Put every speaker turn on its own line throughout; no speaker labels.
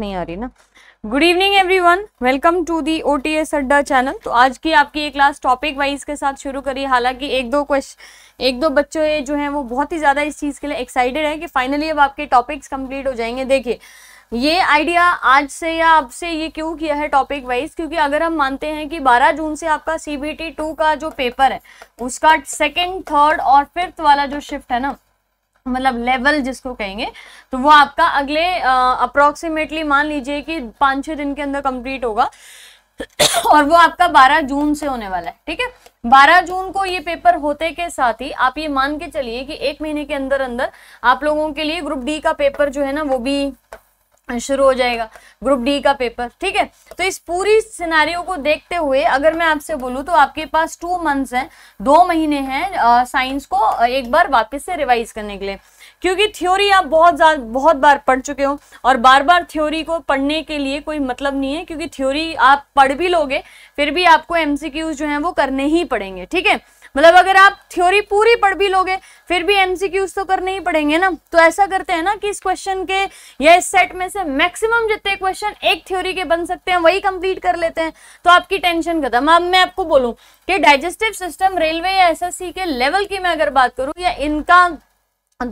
नहीं आ रही ना good evening everyone welcome to the O T S अड्डा चैनल तो आज की आपकी ये क्लास टॉपिक वाइज के साथ शुरू करी हालांकि एक दो क्वेश्चन एक दो बच्चों ये जो हैं वो बहुत ही ज़्यादा इस चीज़ के लिए एक्साइटेड हैं कि फाइनली अब आपके टॉपिक्स कंप्लीट हो जाएंगे देखिए ये आइडिया आज से या अब से ये क्यों किया है टॉपिक वाइज क्योंकि अगर हम मानते हैं कि 12 जून से आपका सी बी टू का जो पेपर है उसका सेकेंड थर्ड और फिफ्थ वाला जो शिफ्ट है ना मतलब लेवल जिसको कहेंगे तो वो आपका अगले अप्रोक्सीमेटली मान लीजिए कि पाँच छः दिन के अंदर कंप्लीट होगा और वो आपका 12 जून से होने वाला है ठीक है 12 जून को ये पेपर होते के साथ ही आप ये मान के चलिए कि एक महीने के अंदर अंदर आप लोगों के लिए ग्रुप डी का पेपर जो है ना वो भी शुरू हो जाएगा ग्रुप डी का पेपर ठीक है तो इस पूरी सिनारियों को देखते हुए अगर मैं आपसे बोलूँ तो आपके पास टू मंथ्स हैं दो महीने हैं साइंस को एक बार वापस से रिवाइज करने के लिए क्योंकि थ्योरी आप बहुत ज़्यादा बहुत बार पढ़ चुके हो और बार बार थ्योरी को पढ़ने के लिए कोई मतलब नहीं है क्योंकि थ्योरी आप पढ़ भी लोगे फिर भी आपको एम जो हैं वो करने ही पड़ेंगे ठीक है मतलब अगर आप थ्योरी पूरी पढ़ भी लोगे फिर भी एमसीक्यूज तो करने ही पड़ेंगे ना तो ऐसा करते हैं ना कि इस क्वेश्चन के या इस सेट में से मैक्सिमम जितने क्वेश्चन एक थ्योरी के बन सकते हैं वही कंप्लीट कर लेते हैं तो आपकी टेंशन खत्म अब मैं आपको बोलूँ कि डाइजेस्टिव सिस्टम रेलवे या एस के लेवल की मैं अगर बात करूँ या इनका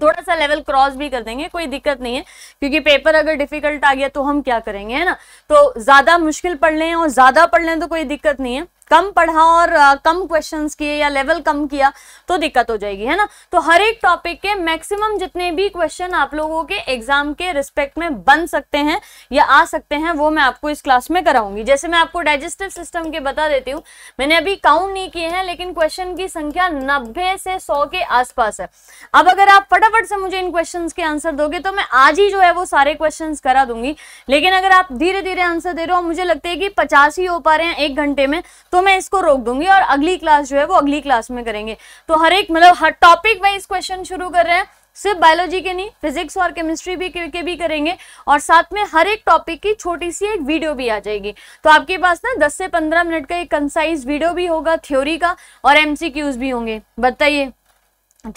थोड़ा सा लेवल क्रॉस भी कर देंगे कोई दिक्कत नहीं है क्योंकि पेपर अगर डिफिकल्ट आ गया तो हम क्या करेंगे है ना तो ज्यादा मुश्किल पढ़ लें और ज्यादा पढ़ लें तो कोई दिक्कत नहीं है कम पढ़ा और आ, कम क्वेश्चंस किए या लेवल कम किया तो दिक्कत हो जाएगी है ना तो हर एक टॉपिक के मैक्सिमम जितने भी क्वेश्चन आप लोगों के एग्जाम के रिस्पेक्ट में बन सकते हैं या आ सकते हैं वो मैं आपको इस क्लास में कराऊंगी जैसे मैं आपको डाइजेस्टिव सिस्टम के बता देती हूँ मैंने अभी काउंट नहीं किए हैं लेकिन क्वेश्चन की संख्या नब्बे से सौ के आसपास है अब अगर आप फटाफट से मुझे इन क्वेश्चन के आंसर दोगे तो मैं आज ही जो है वो सारे क्वेश्चन करा दूंगी लेकिन अगर आप धीरे धीरे आंसर दे रहे हो मुझे लगता है कि पचास ही हो पा रहे हैं एक घंटे में तो तो मैं इसको रोक दूंगी और अगली क्लास जो है वो अगली क्लास में करेंगे तो हर एक मतलब हर टॉपिक वाइज क्वेश्चन शुरू कर रहे हैं सिर्फ बायोलॉजी के नहीं फिजिक्स और केमिस्ट्री भी के, के भी करेंगे और साथ में हर एक टॉपिक की छोटी सी एक वीडियो भी आ जाएगी तो आपके पास ना 10 से 15 मिनट का एक कंसाइज वीडियो भी होगा थ्योरी का और एमसीक्यूज भी होंगे बताइए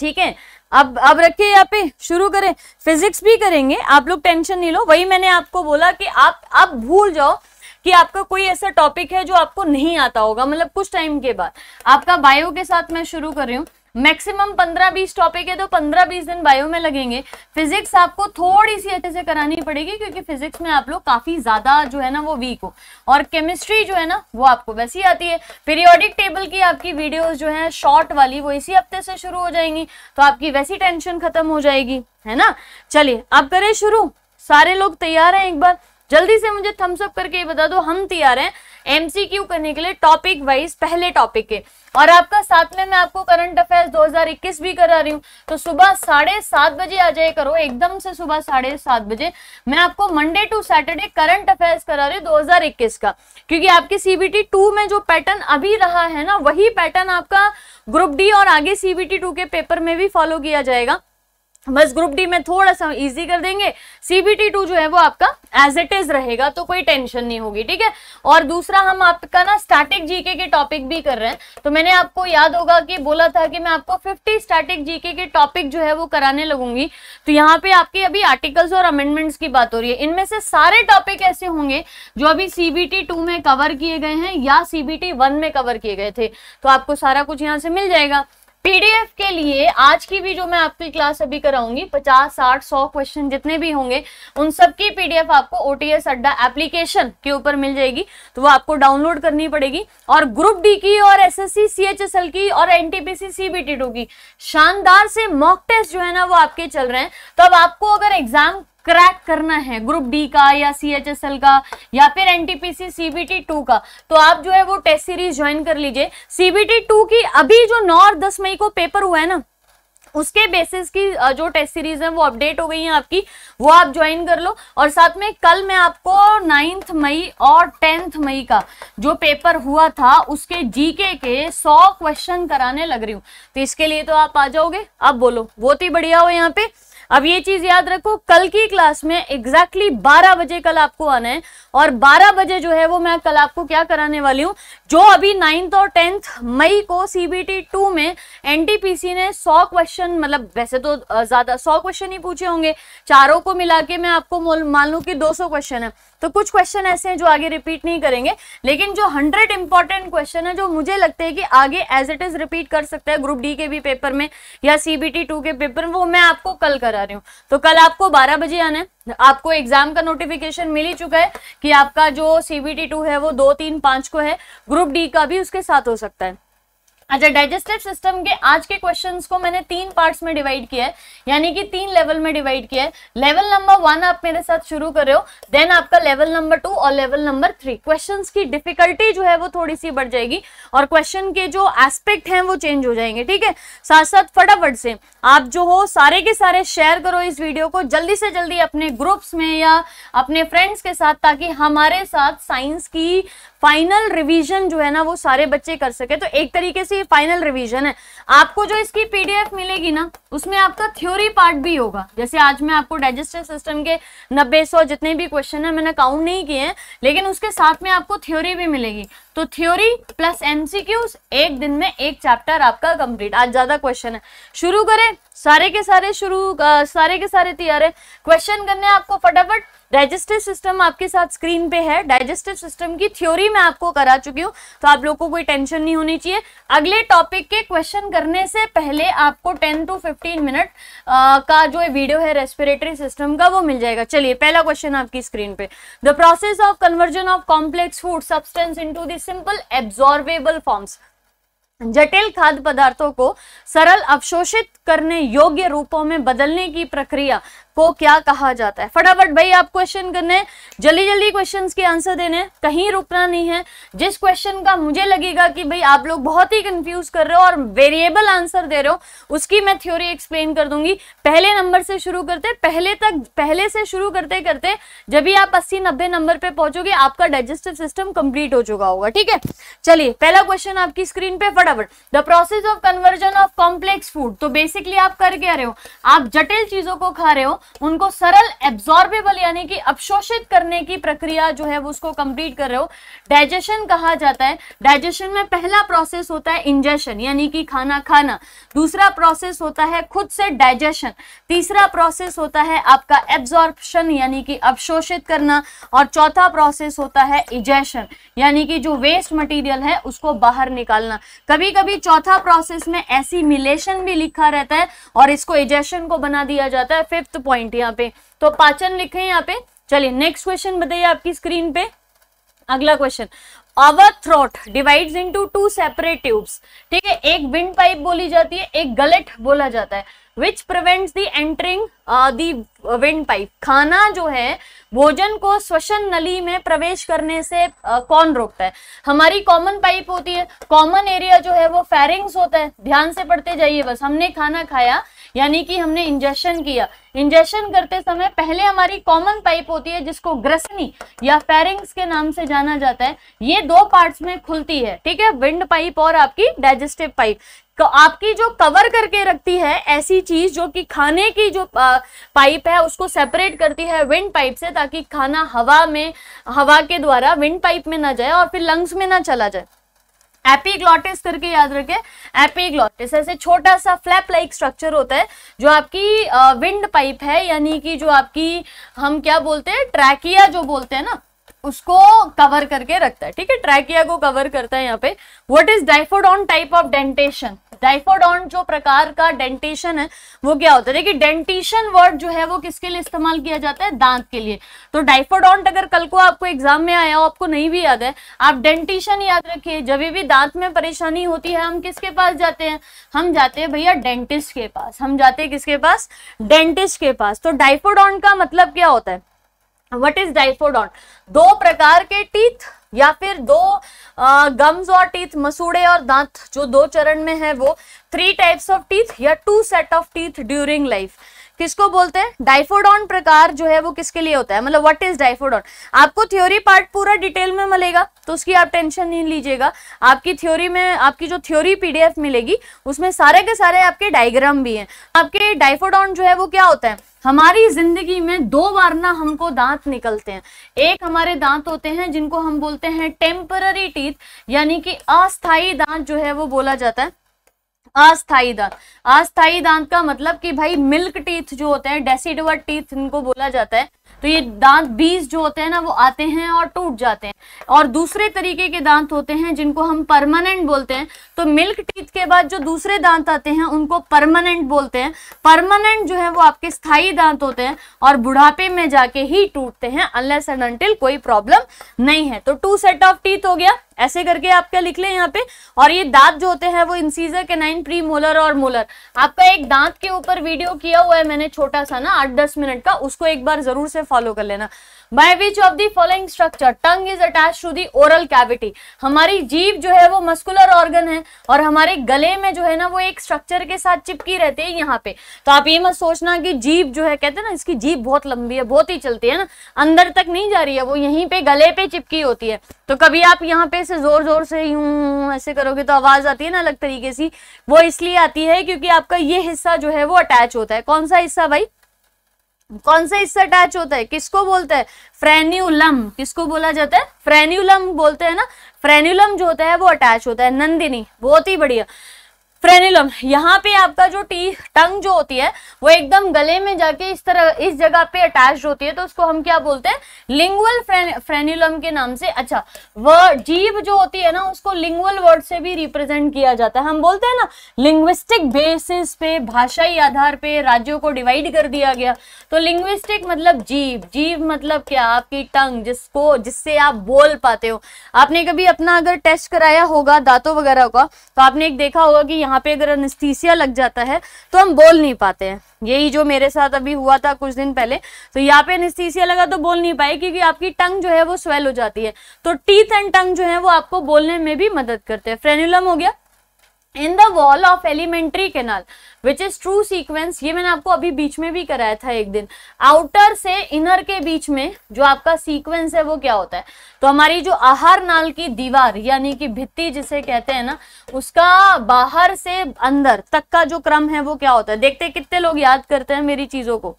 ठीक है अब अब रखिए यहाँ पे शुरू करें फिजिक्स भी करेंगे आप लोग टेंशन नहीं लो वही मैंने आपको बोला कि आप अब भूल जाओ कि आपका कोई ऐसा टॉपिक है जो आपको नहीं आता होगा मतलब कुछ टाइम के बाद आपका बायो के साथ मैं शुरू कर रही हूँ मैक्सिमम पंद्रह बीस टॉपिक है तो पंद्रह बीस दिन बायो में लगेंगे फिजिक्स आपको थोड़ी सी अच्छे से करानी पड़ेगी क्योंकि फिजिक्स में आप लोग काफी ज्यादा जो है ना वो वीक हो और केमिस्ट्री जो है ना वो आपको वैसे ही आती है पीरियोडिक टेबल की आपकी वीडियोस जो है शॉर्ट वाली वो इसी हफ्ते से शुरू हो जाएंगी तो आपकी वैसी टेंशन खत्म हो जाएगी है ना चलिए आप करें शुरू सारे लोग तैयार हैं एक बार जल्दी से मुझे थम्स अप करके ये बता दो हम तैयार हैं एमसीक्यू करने के लिए टॉपिक वाइज पहले टॉपिक के और आपका साथ में मैं आपको करंट अफेयर्स 2021 भी करा रही हूँ तो सुबह साढ़े सात बजे आ जाए करो एकदम से सुबह साढ़े सात बजे मैं आपको Monday to Saturday current affairs करा रही हूँ 2021 का क्योंकि आपके सीबीटी टू में जो पैटर्न अभी रहा है ना वही पैटर्न आपका ग्रुप डी और आगे सीबीटी टू के पेपर में भी फॉलो किया जाएगा बस ग्रुप डी में थोड़ा सा इजी कर देंगे सीबीटी टू जो है वो आपका एज इट इज रहेगा तो कोई टेंशन नहीं होगी ठीक है और दूसरा हम आपका ना स्टैटिक जीके के टॉपिक भी कर रहे हैं तो मैंने आपको याद होगा कि बोला था कि मैं आपको 50 स्टैटिक जीके के टॉपिक जो है वो कराने लगूंगी तो यहाँ पे आपके अभी आर्टिकल्स और अमेंडमेंट्स की बात हो रही है इनमें से सारे टॉपिक ऐसे होंगे जो अभी सीबीटी टू में कवर किए गए हैं या सीबीटी वन में कवर किए गए थे तो आपको सारा कुछ यहाँ से मिल जाएगा पीडीएफ के लिए आज की भी जो मैं आपकी क्लास अभी कराऊंगी 50, 60, 100 क्वेश्चन जितने भी होंगे उन सब की पीडीएफ आपको ओटीएस अड्डा एप्लीकेशन के ऊपर मिल जाएगी तो वो आपको डाउनलोड करनी पड़ेगी और ग्रुप डी की और एसएससी सीएचएसएल की और एनटीपीसी सीबीटी टू की शानदार से मॉक टेस्ट जो है ना वो आपके चल रहे हैं तो अब आपको अगर एग्जाम क्रैक करना है ग्रुप डी का या सी एच एस एल का या फिर एन एनटीपीसी सीबीटी टू का तो आप जो है वो टेस्ट सीरीज ज्वाइन कर लीजिए सीबीटी टू की अभी जो नौ और दस मई को पेपर हुआ है ना उसके बेसिस की जो टेस्ट सीरीज है वो अपडेट हो गई है आपकी वो आप ज्वाइन कर लो और साथ में कल मैं आपको नाइन्थ मई और टेंथ मई का जो पेपर हुआ था उसके जीके के सौ क्वेश्चन कराने लग रही हूँ तो इसके लिए तो आप आ जाओगे अब बोलो बहुत ही बढ़िया हो यहाँ पे अब ये चीज याद रखो कल की क्लास में एग्जैक्टली exactly 12 बजे कल आपको आना है और 12 बजे जो है वो मैं कल आपको क्या कराने वाली हूँ जो अभी नाइन्थ और टेंथ मई को सीबीटी टू में एनटीपीसी ने 100 क्वेश्चन मतलब वैसे तो ज्यादा 100 क्वेश्चन ही पूछे होंगे चारों को मिला के मैं आपको मान लू की सौ क्वेश्चन है तो कुछ क्वेश्चन ऐसे हैं जो आगे रिपीट नहीं करेंगे लेकिन जो हंड्रेड इंपॉर्टेंट क्वेश्चन है जो मुझे लगता है कि आगे एज इट इज रिपीट कर सकता है ग्रुप डी के भी पेपर में या सीबीटी टू के पेपर में वो मैं आपको कल करा रही हूँ तो कल आपको बारह बजे आना है आपको एग्जाम का नोटिफिकेशन मिल ही चुका है कि आपका जो सीबीटी टू है वो दो तीन पांच को है ग्रुप डी का भी उसके साथ हो सकता है अच्छा डाइजेस्टिव सिस्टम के आज के क्वेश्चंस को मैंने तीन पार्ट्स में डिवाइड किया है यानी कि तीन लेवल में डिवाइड किया है लेवल नंबर वन आप मेरे साथ शुरू कर रहे हो देन आपका लेवल नंबर टू और लेवल नंबर थ्री क्वेश्चंस की डिफिकल्टी जो है वो थोड़ी सी बढ़ जाएगी और क्वेश्चन के जो एस्पेक्ट हैं वो चेंज हो जाएंगे ठीक है साथ साथ फटाफट से आप जो हो सारे के सारे शेयर करो इस वीडियो को जल्दी से जल्दी अपने ग्रुप्स में या अपने फ्रेंड्स के साथ ताकि हमारे साथ साइंस की फाइनल रिविजन जो है ना वो सारे बच्चे कर सके तो एक तरीके से ये फाइनल रिवीजन है आपको जो इसकी पीडीएफ मिलेगी ना उसमें आपका थ्योरी पार्ट भी होगा जैसे आज मैं आपको डाइजेस्टिव सिस्टम के नब्बे सौ जितने भी क्वेश्चन है मैंने काउंट नहीं किए हैं लेकिन उसके साथ में आपको थ्योरी भी मिलेगी तो थ्योरी प्लस एमसीक्यूज एक दिन में एक चैप्टर आपका कंप्लीट आज ज्यादा क्वेश्चन है शुरू करें सारे के सारे शुरू सारे के सारे तैयार है क्वेश्चन करने आपको फटाफट डाइजेस्टिव सिस्टम आपके साथ स्क्रीन पे है डाइजेस्टिव सिस्टम की थ्योरी मैं आपको करा चुकी हूँ तो आप लोगों को कोई टेंशन नहीं होनी चाहिए अगले टॉपिक के क्वेश्चन करने से पहले आपको टेन टू फिफ्टीन मिनट का जो वीडियो है रेस्पिरेटरी सिस्टम का वो मिल जाएगा चलिए पहला क्वेश्चन आपकी स्क्रीन पे the process of conversion of complex food substance into simple absorbable forms जटिल खाद्य पदार्थों को सरल अवशोषित करने योग्य रूपों में बदलने की प्रक्रिया को क्या कहा जाता है फटाफट भाई आप क्वेश्चन करने जल्दी जल्दी क्वेश्चन के आंसर देने कहीं रुकना नहीं है जिस क्वेश्चन का मुझे लगेगा कि भाई आप लोग बहुत ही कंफ्यूज कर रहे हो और वेरिएबल आंसर दे रहे हो उसकी मैं थ्योरी एक्सप्लेन कर दूंगी पहले नंबर से शुरू करते पहले तक पहले से शुरू करते करते जब भी आप अस्सी नब्बे नंबर पर पहुंचोगे आपका डाइजेस्टिव सिस्टम कंप्लीट हो चुका होगा ठीक है चलिए पहला क्वेश्चन आपकी स्क्रीन पे फटाफट the process of conversion of complex food तो बेसिक बेसिकली आप कर क्या रहे हो आप जटिल चीजों को खा रहे हो उनको सरल एब्जॉर्बेबल यानी कि अवशोषित करने की प्रक्रिया जो है वो उसको कंप्लीट कर रहे हो डाइजेशन कहा जाता है डाइजेशन में पहला प्रोसेस होता है इंजेशन यानी कि खाना खाना दूसरा प्रोसेस होता है खुद से डाइजेशन तीसरा प्रोसेस होता है आपका एब्जॉर्प्शन यानी कि अवशोषित करना और चौथा प्रोसेस होता है इजेशन यानी कि जो वेस्ट मटीरियल है उसको बाहर निकालना कभी कभी चौथा प्रोसेस में ऐसी मिलेशन भी लिखा रहता रहता है और इसको एजेशन को बना दिया जाता है फिफ्थ पॉइंट यहाँ पे तो पाचन लिखे यहाँ पे चलिए नेक्स्ट क्वेश्चन बताइए आपकी स्क्रीन पे अगला question our throat divide into two separate tubes ठीक है एक विंड पाइप बोली जाती है एक गलेट बोला जाता है which prevent the entering the wind pipe खाना जो है भोजन को श्वसन नली में प्रवेश करने से uh, कौन रोकता है हमारी कॉमन पाइप होती है कॉमन एरिया जो है वो फेरिंग्स होता है ध्यान से पढ़ते जाइए बस हमने खाना खाया यानी कि हमने इंजेक्शन किया इंजेक्शन करते समय पहले हमारी कॉमन पाइप होती है जिसको ग्रसनी या फेरिंग्स के नाम से जाना जाता है ये दो पार्ट्स में खुलती है ठीक है विंड पाइप और आपकी डाइजेस्टिव पाइप तो आपकी जो कवर करके रखती है ऐसी चीज जो कि खाने की जो पाइप है उसको सेपरेट करती है विंड पाइप से ताकि खाना हवा में हवा के द्वारा विंड पाइप में ना जाए और फिर लंग्स में ना चला जाए एपीग्लॉटिस करके याद रखें एपीग्लॉटिस ऐसे छोटा सा फ्लैप लाइक स्ट्रक्चर होता है जो आपकी विंड पाइप है यानी कि जो आपकी हम क्या बोलते हैं ट्रैकिया जो बोलते हैं ना उसको कवर करके रखता है ठीक है ट्रैकिया को कवर करता है यहाँ पे what is diphyodont type of dentition diphyodont जो प्रकार का डेंटेशन है वो क्या होता है देखिए डेंटेशन वर्ड जो है वो किसके लिए इस्तेमाल किया जाता है दांत के लिए तो डाइफोडॉन्ट अगर कल को आपको एग्जाम में आया हो आपको नहीं भी याद है आप डेंटिशन याद रखिए जब भी दांत में परेशानी होती है हम किसके पास जाते हैं हम जाते हैं भैया डेंटिस्ट के पास हम जाते हैं किसके पास डेंटिस्ट के पास तो डाइफोडॉन्ट का मतलब क्या होता है वट इज डाइफोडॉन्ट दो प्रकार के टीथ या फिर दो गम्स और टीथ मसूड़े और दांत जो दो चरण में है वो थ्री टाइप्स ऑफ टीथ या two set of teeth during life किसको बोलते हैं डाइफोडॉन प्रकार जो है वो किसके लिए होता है मतलब व्हाट इज डाइफोडॉन आपको थ्योरी पार्ट पूरा डिटेल में मिलेगा तो उसकी आप टेंशन नहीं लीजिएगा आपकी थ्योरी में आपकी जो थ्योरी पीडीएफ मिलेगी उसमें सारे के सारे आपके डायग्राम भी हैं आपके डाइफोडॉन जो है वो क्या होता है हमारी जिंदगी में दो बार ना हमको दांत निकलते हैं एक हमारे दांत होते हैं जिनको हम बोलते हैं टेम्पररी टीथ यानी कि अस्थाई दांत जो है वो बोला जाता है अस्थाई दांत अस्थाई दांत का मतलब कि भाई मिल्क टीथ जो होते हैं डेसीडवर टीथ इनको बोला जाता है तो ये दांत बीज जो होते हैं ना वो आते हैं और टूट जाते हैं और दूसरे तरीके के दांत होते हैं जिनको हम परमानेंट बोलते हैं तो मिल्क टीथ के बाद जो दूसरे दांत आते हैं उनको परमानेंट बोलते हैं परमानेंट जो है वो आपके स्थायी दांत होते हैं और बुढ़ापे में जाके ही टूटते हैं अनलेस एंड अनटिल कोई प्रॉब्लम नहीं है तो टू सेट ऑफ टीथ हो गया ऐसे करके आप क्या लिख लें यहाँ पे और ये दांत जो होते हैं वो इंसीजर के नाइन प्री मोलर और मोलर आपका एक दांत के ऊपर वीडियो किया हुआ है मैंने छोटा सा ना आठ दस मिनट का उसको एक बार जरूर से फॉलो कर लेना by which of the following structure tongue is attach to the oral cavity हमारी जीव जो है वो मस्कुलर ऑर्गन है और हमारे गले में जो है ना वो एक स्ट्रक्चर के साथ चिपकी रहती है यहाँ पे तो आप ये मत सोचना कि जीव जो है कहते हैं ना इसकी जीव बहुत लंबी है बहुत ही चलती है ना अंदर तक नहीं जा रही है वो यहीं पे गले पे चिपकी होती है तो कभी आप यहाँ पे इसे जोर जोर से यूं ऐसे करोगे तो आवाज आती है ना अलग तरीके से वो इसलिए आती है क्योंकि आपका ये हिस्सा जो है वो अटैच होता है कौन सा हिस्सा भाई कौन सा हिस्सा अटैच होता है किसको बोलते हैं फ्रेन्यूलम किसको बोला जाता है फ्रेन्यूलम बोलते हैं ना फ्रेन्यूलम जो होता है वो अटैच होता है नंदिनी बहुत ही बढ़िया फ्रेनिलम यहाँ पे आपका जो टी टंग जो होती है वो एकदम गले में जाके इस तरह इस जगह पे अटैच होती है तो उसको हम क्या बोलते हैं लिंगुअल फ्रेन, फ्रेनिलम के नाम से अच्छा वह जीव जो होती है ना उसको लिंगुअल वर्ड से भी रिप्रेजेंट किया जाता है हम बोलते हैं ना लिंग्विस्टिक बेसिस पे भाषाई आधार पे राज्यों को डिवाइड कर दिया गया तो लिंग्विस्टिक मतलब जीव जीव मतलब क्या आपकी टंग जिसको जिससे आप बोल पाते हो आपने कभी अपना अगर टेस्ट कराया होगा दांतों वगैरह का तो आपने एक देखा होगा कि यहाँ यहाँ पे अगर अनस्थीसिया लग जाता है तो हम बोल नहीं पाते हैं यही जो मेरे साथ अभी हुआ था कुछ दिन पहले तो यहाँ पे अनस्थीसिया लगा तो बोल नहीं पाए क्योंकि आपकी टंग जो है वो स्वेल हो जाती है तो टीथ एंड टंग जो है वो आपको बोलने में भी मदद करते हैं फ्रेन्यूलम हो गया in the wall of alimentary canal which is true sequence ये मैंने आपको अभी बीच में भी कराया था एक दिन आउटर से इनर के बीच में जो आपका सीक्वेंस है वो क्या होता है तो हमारी जो आहार नाल की दीवार यानी कि भित्ति जिसे कहते हैं ना उसका बाहर से अंदर तक का जो क्रम है वो क्या होता है देखते कितने लोग याद करते हैं मेरी चीजों को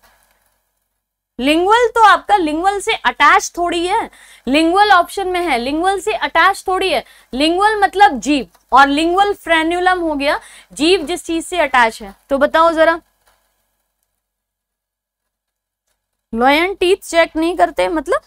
लिंगुअल तो आपका लिंगुअल से अटैच थोड़ी है लिंगुअल ऑप्शन में है लिंगुअल से अटैच थोड़ी है लिंगुअल मतलब जीव और लिंगुअल फ्रेन्युलम हो गया जीव जिस चीज से अटैच है तो बताओ जरा लॉयन टीथ चेक नहीं करते मतलब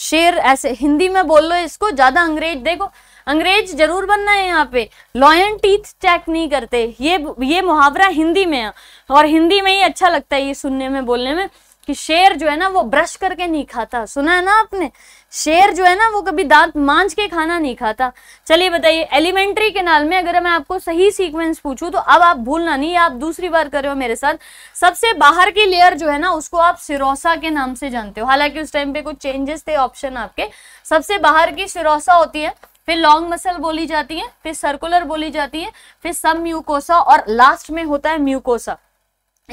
शेर ऐसे हिंदी में बोल लो इसको ज्यादा अंग्रेज देखो अंग्रेज जरूर बनना है यहाँ पे लॉयन टीथ चेक नहीं करते ये ये मुहावरा हिंदी में है और हिंदी में ही अच्छा लगता है ये सुनने में बोलने में कि शेर जो है ना वो ब्रश करके नहीं खाता सुना है ना आपने शेर जो है ना वो कभी दांत मांझ के खाना नहीं खाता चलिए बताइए एलिमेंट्री के नाल में अगर मैं आपको सही सीक्वेंस पूछूं तो अब आप भूलना नहीं आप दूसरी बार कर रहे हो मेरे साथ सबसे बाहर की लेयर जो है ना उसको आप सिरोसा के नाम से जानते हो हालांकि उस टाइम पे कुछ चेंजेस थे ऑप्शन आपके सबसे बाहर की सिरोसा होती है फिर लॉन्ग मसल बोली जाती है फिर सर्कुलर बोली जाती है फिर सब म्यूकोसा और लास्ट में होता है म्यूकोसा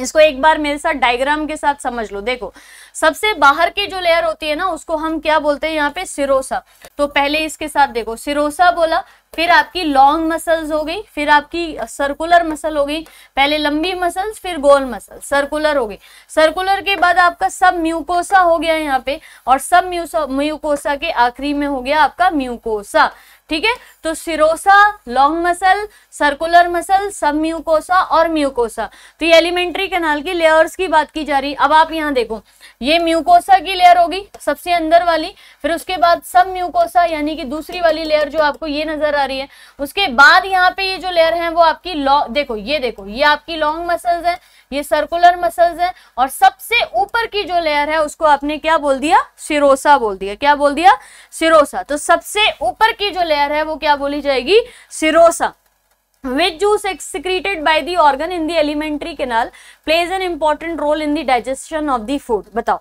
इसको एक बार मेरे साथ डायग्राम के साथ समझ लो देखो सबसे बाहर की जो लेयर होती है ना उसको हम क्या बोलते हैं यहाँ पे सिरोसा तो पहले इसके साथ देखो सिरोसा बोला फिर आपकी लॉन्ग मसल्स हो गई फिर आपकी सर्कुलर मसल हो गई पहले लंबी मसल्स फिर गोल मसल सर्कुलर हो गई सर्कुलर के बाद आपका सब म्यूकोसा हो गया यहाँ पे और सब म्यूकोसा के आखिरी में हो गया आपका म्यूकोसा ठीक है तो serosa long muscle circular muscle submucosa और म्यूकोसा तो ये एलिमेंट्री कैनाल की लेयर्स की बात की जा रही अब आप यहाँ देखो ये म्यूकोसा की लेयर होगी सबसे अंदर वाली फिर उसके बाद सब म्यूकोसा यानी कि दूसरी वाली लेयर जो आपको ये नजर आ रही है उसके बाद यहाँ पे ये जो लेयर है वो आपकी लॉ देखो ये देखो ये आपकी लॉन्ग मसल्स है ये सर्कुलर मसल्स है और सबसे ऊपर की जो लेयर है उसको आपने क्या बोल दिया सिरोसा बोल दिया क्या बोल दिया सिरोसा तो सबसे ऊपर की जो लेयर है वो क्या बोली जाएगी serosa which juice excreted by the organ in the alimentary canal plays an important role in the digestion of the food बताओ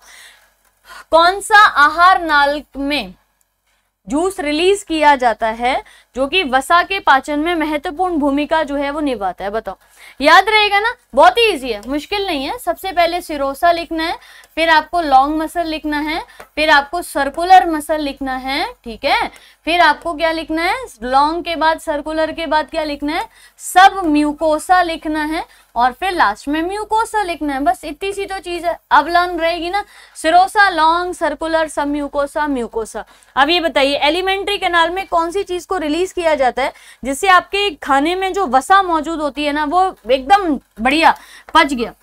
कौन सा आहार नाल में जूस रिलीज किया जाता है जो कि वसा के पाचन में महत्वपूर्ण भूमिका जो है वो निभाता है बताओ याद रहेगा ना बहुत ही ईजी है मुश्किल नहीं है सबसे पहले सिरोसा लिखना है फिर आपको लॉन्ग मसल लिखना है फिर आपको सर्कुलर मसल लिखना है ठीक है फिर आपको क्या लिखना है लॉन्ग के बाद सर्कुलर के बाद क्या लिखना है सब म्यूकोसा लिखना है और फिर लास्ट में म्यूकोसा लिखना है बस इतनी सी तो चीज है अब लॉन्ग रहेगी ना serosa long circular submucosa mucosa अब ये बताइए एलिमेंट्री कैनाल में कौन सी चीज को रिलीज किया जाता है जिससे आपके खाने में जो वसा मौजूद होती है ना वो एकदम बढ़िया पच गया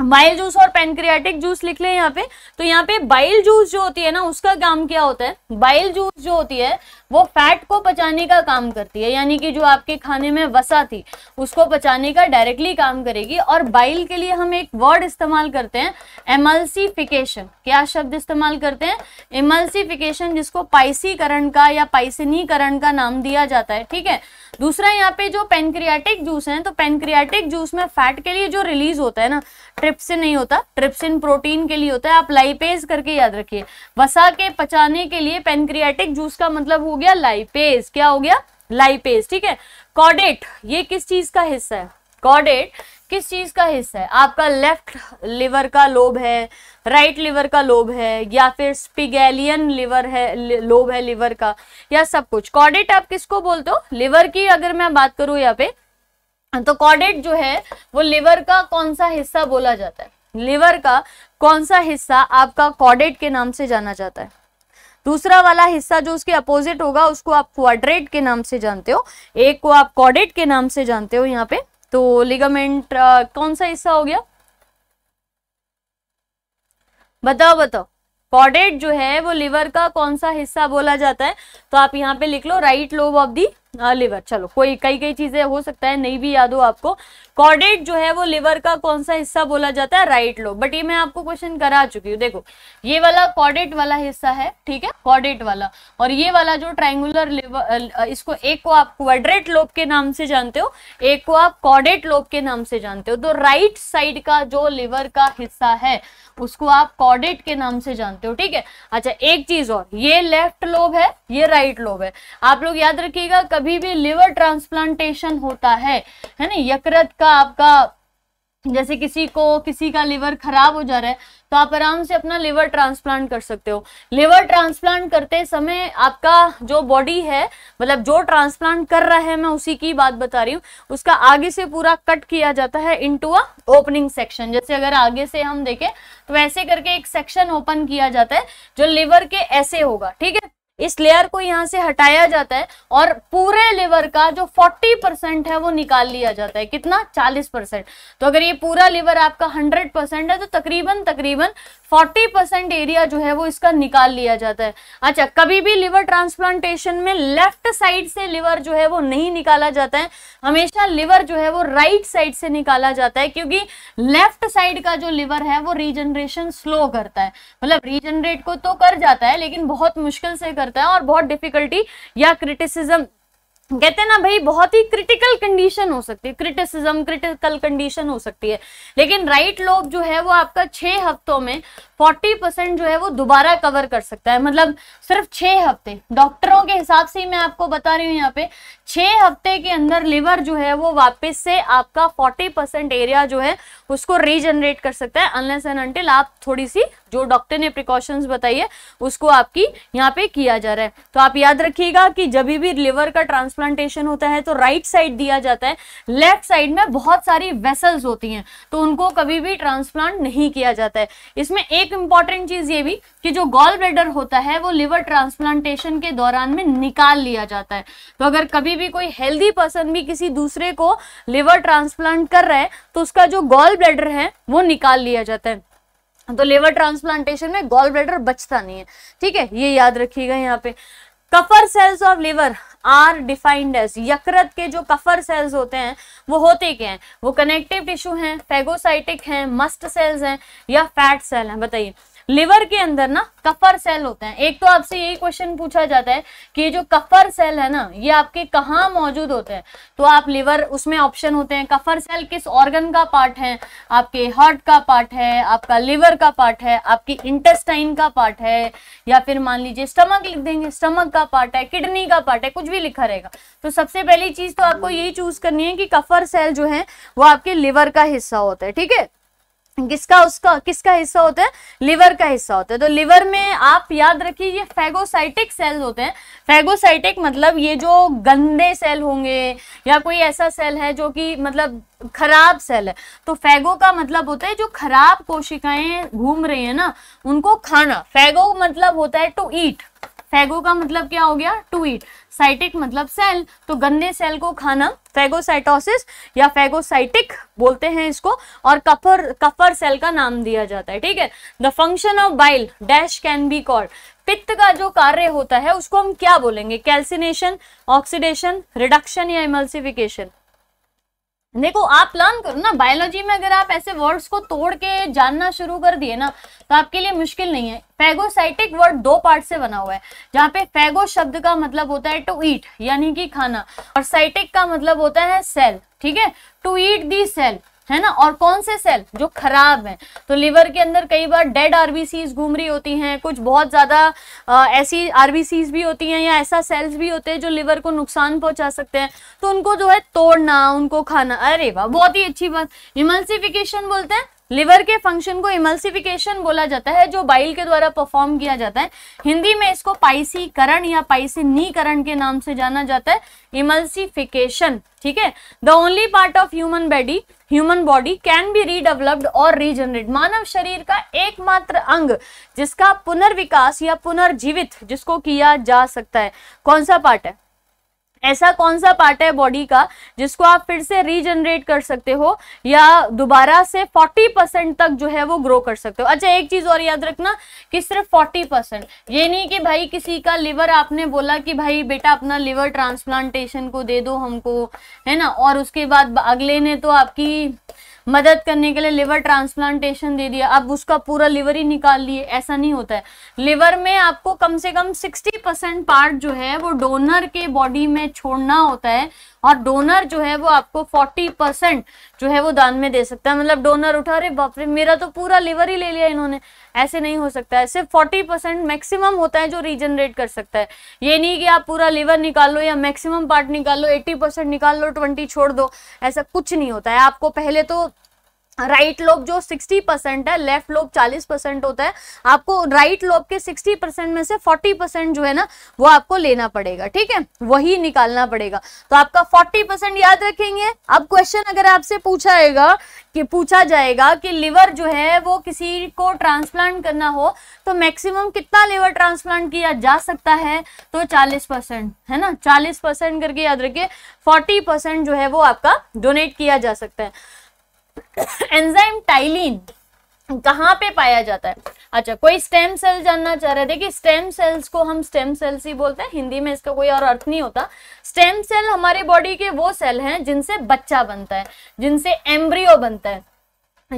बाइल जूस और पेनक्रियाटिक जूस लिख ले यहाँ पे तो यहाँ पे बाइल जूस जो होती है ना उसका काम क्या होता है बाइल जूस जो होती है वो फैट को पचाने का काम करती है यानी कि जो आपके खाने में वसा थी उसको पचाने का डायरेक्टली काम करेगी और बाइल के लिए हम एक वर्ड इस्तेमाल करते हैं एमल्सिफिकेशन क्या शब्द इस्तेमाल करते हैं एमल्सिफिकेशन जिसको पाइसीकरण का या पाइसिनीकरण का नाम दिया जाता है ठीक है दूसरा यहाँ पे जो पेनक्रियाटिक जूस है तो पेनक्रियाटिक जूस में फैट के लिए जो रिलीज होता है ना ट्रिप्सिन नहीं होता ट्रिप्सिन प्रोटीन के लिए होता है आप लाइपेज करके याद रखिए वसा के पचाने के लिए पेनक्रियाटिक जूस का मतलब हो गया गया लाइपेज क्या हो गया लाइपेज ठीक है कॉडेट ये किस चीज का हिस्सा है कॉडेट किस चीज का हिस्सा है आपका लेफ्ट लिवर का लोब है राइट लिवर का लोब है या फिर स्पिगेलियन लिवर है लोब है लिवर का या सब कुछ कॉडेट आप किसको बोलते हो लिवर की अगर मैं बात करूं यहाँ पे तो कॉडेट जो है वो लिवर का कौन सा हिस्सा बोला जाता है लिवर का कौन सा हिस्सा आपका कॉडेट के नाम से जाना जाता है दूसरा वाला हिस्सा जो उसके अपोजिट होगा उसको आप क्वाड्रेट के नाम से जानते हो एक को आप कॉडेट के नाम से जानते हो यहाँ पे तो लिगामेंट कौन सा हिस्सा हो गया बताओ बताओ कॉडेट जो है वो लिवर का कौन सा हिस्सा बोला जाता है तो आप यहाँ पे लिख लो right lobe of the liver चलो कोई कई कई चीजें हो सकता है नहीं भी याद हो आपको कॉर्डेट जो है वो लिवर का कौन सा हिस्सा बोला जाता है राइट लो बट ये मैं आपको क्वेश्चन करा चुकी हूँ देखो ये वाला कॉर्डेट वाला हिस्सा है ठीक है कॉर्डेट वाला और ये वाला जो ट्राइंगुलर लिवर इसको एक को आप क्वाड्रेट लोब के नाम से जानते हो एक को आप कॉर्डेट लोब के नाम से जानते हो तो राइट साइड का जो लिवर का हिस्सा है उसको आप कॉर्डेट के नाम से जानते हो ठीक है अच्छा एक चीज और ये लेफ्ट लोब है ये राइट लोब है आप लोग याद रखिएगा कभी कभी भी लिवर ट्रांसप्लांटेशन होता है है ना यकृत का आपका जैसे किसी को किसी का लिवर खराब हो जा रहा है तो आप आराम से अपना लिवर ट्रांसप्लांट कर सकते हो लिवर ट्रांसप्लांट करते समय आपका जो बॉडी है मतलब जो ट्रांसप्लांट कर रहा है मैं उसी की बात बता रही हूँ उसका आगे से पूरा कट किया जाता है इनटू अ ओपनिंग सेक्शन जैसे अगर आगे से हम देखें तो ऐसे करके एक सेक्शन ओपन किया जाता है जो लिवर के ऐसे होगा ठीक है इस लेयर को यहाँ से हटाया जाता है और पूरे लिवर का जो 40 परसेंट है वो निकाल लिया जाता है कितना 40 परसेंट तो अगर ये पूरा लिवर आपका 100 परसेंट है तो तकरीबन तकरीबन 40 परसेंट एरिया जो है वो इसका निकाल लिया जाता है अच्छा कभी भी लिवर ट्रांसप्लांटेशन में लेफ्ट साइड से लिवर जो है वो नहीं निकाला जाता है हमेशा लिवर जो है वो राइट साइड से निकाला जाता है क्योंकि लेफ्ट साइड का जो लिवर है वो रीजनरेशन स्लो करता है मतलब रीजनरेट को तो कर जाता है लेकिन बहुत मुश्किल से कर करता है और बहुत डिफिकल्टी या क्रिटिसिज्म कहते हैं ना भाई बहुत ही क्रिटिकल कंडीशन हो सकती है क्रिटिसिज्म क्रिटिकल कंडीशन हो सकती है लेकिन राइट लोब जो है वो आपका छह हफ्तों में फोर्टी परसेंट जो है वो दोबारा कवर कर सकता है मतलब सिर्फ छह हफ्ते डॉक्टरों के हिसाब से ही मैं आपको बता रही हूँ यहाँ पे छह हफ्ते के अंदर लिवर जो है वो वापिस से आपका फोर्टी एरिया जो है उसको रीजनरेट कर सकता है अनलेस एंड अंटिल आप थोड़ी सी जो डॉक्टर ने प्रिकॉशंस बताई है उसको आपकी यहाँ पे किया जा रहा है तो आप याद रखिएगा कि जब भी लिवर का ट्रांसप्लांटेशन होता है तो राइट साइड दिया जाता है लेफ्ट साइड में बहुत सारी वेसल्स होती हैं तो उनको कभी भी ट्रांसप्लांट नहीं किया जाता है इसमें एक इंपॉर्टेंट चीज ये भी कि जो गॉल ब्लेडर होता है वो लिवर ट्रांसप्लांटेशन के दौरान में निकाल लिया जाता है तो अगर कभी भी कोई हेल्दी पर्सन भी किसी दूसरे को लिवर ट्रांसप्लांट कर रहा है तो उसका जो गॉल ब्लेडर है वो निकाल लिया जाता है तो लेवर ट्रांसप्लांटेशन में गॉल ब्लेडर बचता नहीं है ठीक है ये याद रखिएगा यहाँ पे Kupffer cells of liver are defined यकृत के जो कफर सेल्स होते हैं वो होते क्या हैं वो कनेक्टिव टिश्यू हैं फेगोसाइटिक हैं मस्ट सेल्स हैं या फैट सेल हैं बताइए लिवर के अंदर ना कफर सेल होते हैं एक तो आपसे यही क्वेश्चन पूछा जाता है कि जो कफर सेल है ना ये आपके कहाँ मौजूद होते हैं तो आप लिवर उसमें ऑप्शन होते हैं कफर सेल किस ऑर्गन का पार्ट है आपके हार्ट का पार्ट है आपका लिवर का पार्ट है आपकी इंटेस्टाइन का पार्ट है या फिर मान लीजिए स्टमक लिख देंगे स्टमक का पार्ट है किडनी का पार्ट है कुछ भी लिखा रहेगा तो सबसे पहली चीज तो आपको यही चूज करनी है कि कफर सेल जो है वो आपके लिवर का हिस्सा होता है ठीक है किसका उसका किसका हिस्सा होता है लिवर का हिस्सा होता है तो लिवर में आप याद रखिए ये फैगोसाइटिक सेल होते हैं फैगोसाइटिक मतलब ये जो गंदे सेल होंगे या कोई ऐसा सेल है जो कि मतलब खराब सेल है तो फैगो का मतलब होता है जो खराब कोशिकाएं घूम रही है ना उनको खाना फैगो मतलब होता है टू ईट फैगो का मतलब क्या हो गया टू ईट साइटिक मतलब सेल तो गंदे सेल को खाना फैगोसाइटोसिस या फैगोसाइटिक बोलते हैं इसको और कफर कफर सेल का नाम दिया जाता है ठीक है the function of bile dash can be called पित्त का जो कार्य होता है उसको हम क्या बोलेंगे कैल्सिनेशन ऑक्सीडेशन रिडक्शन या इमल्सिफिकेशन देखो आप प्लान करो ना बायोलॉजी में अगर आप ऐसे वर्ड्स को तोड़ के जानना शुरू कर दिए ना तो आपके लिए मुश्किल नहीं है फेगोसाइटिक वर्ड दो पार्ट से बना हुआ है जहाँ पे फेगो शब्द का मतलब होता है टू ईट यानी कि खाना और साइटिक का मतलब होता है सेल ठीक है टू ईट दी सेल है ना और कौन से सेल जो खराब हैं तो लीवर के अंदर कई बार डेड आरबीसीज घूम रही होती हैं कुछ बहुत ज़्यादा ऐसी आरबीसीज भी होती हैं या ऐसा सेल्स भी होते हैं जो लीवर को नुकसान पहुंचा सकते हैं तो उनको जो है तोड़ना उनको खाना अरे वाह बहुत ही अच्छी बात इमल्सिफिकेशन बोलते हैं लिवर के फंक्शन को इमल्सिफिकेशन बोला जाता है जो बाइल के द्वारा परफॉर्म किया जाता है हिंदी में इसको पाइसीकरण या पाइसिनीकरण के नाम से जाना जाता है इमल्सिफिकेशन ठीक है the only part of human body human body can be redeveloped और रीजनरेट मानव शरीर का एकमात्र अंग जिसका पुनर्विकास या पुनर्जीवित जिसको किया जा सकता है कौन सा पार्ट है ऐसा कौन सा पार्ट है बॉडी का जिसको आप फिर से रीजनरेट कर सकते हो या दोबारा से 40 परसेंट तक जो है वो ग्रो कर सकते हो अच्छा एक चीज और याद रखना कि सिर्फ 40 परसेंट ये नहीं कि भाई किसी का लिवर आपने बोला कि भाई बेटा अपना लिवर ट्रांसप्लांटेशन को दे दो हमको है ना और उसके बाद अगले ने तो आपकी मदद करने के लिए लिवर ट्रांसप्लांटेशन दे दिया अब उसका पूरा लिवर ही निकाल लिए ऐसा नहीं होता है लिवर में आपको कम से कम 60 परसेंट पार्ट जो है वो डोनर के बॉडी में छोड़ना होता है और डोनर जो है वो आपको 40 परसेंट जो है वो दान में दे सकता है मतलब डोनर उठा रहे बापरे मेरा तो पूरा लिवर ही ले लिया इन्होंने ऐसे नहीं हो सकता है सिर्फ फोर्टी परसेंट मैक्सिमम होता है जो रीजनरेट कर सकता है ये नहीं कि आप पूरा लीवर निकाल लो या मैक्सिमम पार्ट निकाल लो एट्टी परसेंट निकाल लो ट्वेंटी छोड़ दो ऐसा कुछ नहीं होता है आपको पहले तो राइट लोब जो 60 परसेंट है लेफ्ट लोब 40 परसेंट होता है आपको राइट right लोब के 60 परसेंट में से 40 परसेंट जो है ना वो आपको लेना पड़ेगा ठीक है वही निकालना पड़ेगा तो आपका 40 परसेंट याद रखेंगे अब क्वेश्चन अगर आपसे पूछा जाएगा कि पूछा जाएगा कि लिवर जो है वो किसी को ट्रांसप्लांट करना हो तो मैक्सिमम कितना लिवर ट्रांसप्लांट किया जा सकता है तो चालीस परसेंट है ना चालीस परसेंट करके याद रखिए फोर्टी परसेंट जो है वो आपका डोनेट किया जा सकता है एंजाइम टाइलिन कहाँ पे पाया जाता है अच्छा कोई स्टेम सेल जानना चाह रहे देखिए स्टेम सेल्स को हम स्टेम सेल्स ही बोलते हैं हिंदी में इसका कोई और अर्थ नहीं होता स्टेम सेल हमारे बॉडी के वो सेल हैं जिनसे बच्चा बनता है जिनसे एम्ब्रियो बनता है